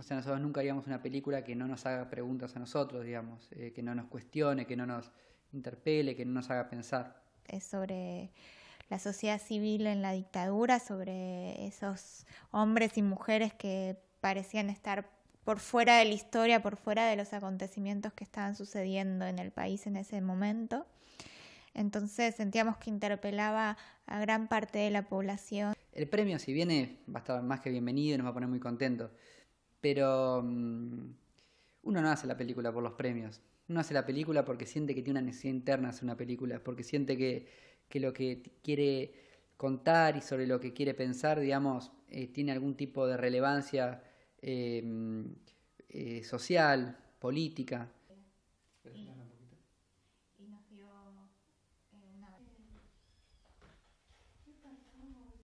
O sea, nosotros nunca haríamos una película que no nos haga preguntas a nosotros, digamos, eh, que no nos cuestione, que no nos interpele, que no nos haga pensar. Es sobre la sociedad civil en la dictadura, sobre esos hombres y mujeres que parecían estar por fuera de la historia, por fuera de los acontecimientos que estaban sucediendo en el país en ese momento. Entonces sentíamos que interpelaba a gran parte de la población. El premio, si viene, va a estar más que bienvenido y nos va a poner muy contentos. Pero mm, uno no hace la película por los premios. Uno hace la película porque siente que tiene una necesidad interna de hacer una película, porque siente que, que lo que quiere contar y sobre lo que quiere pensar, digamos, eh, tiene algún tipo de relevancia eh, mm, eh social, política. y nos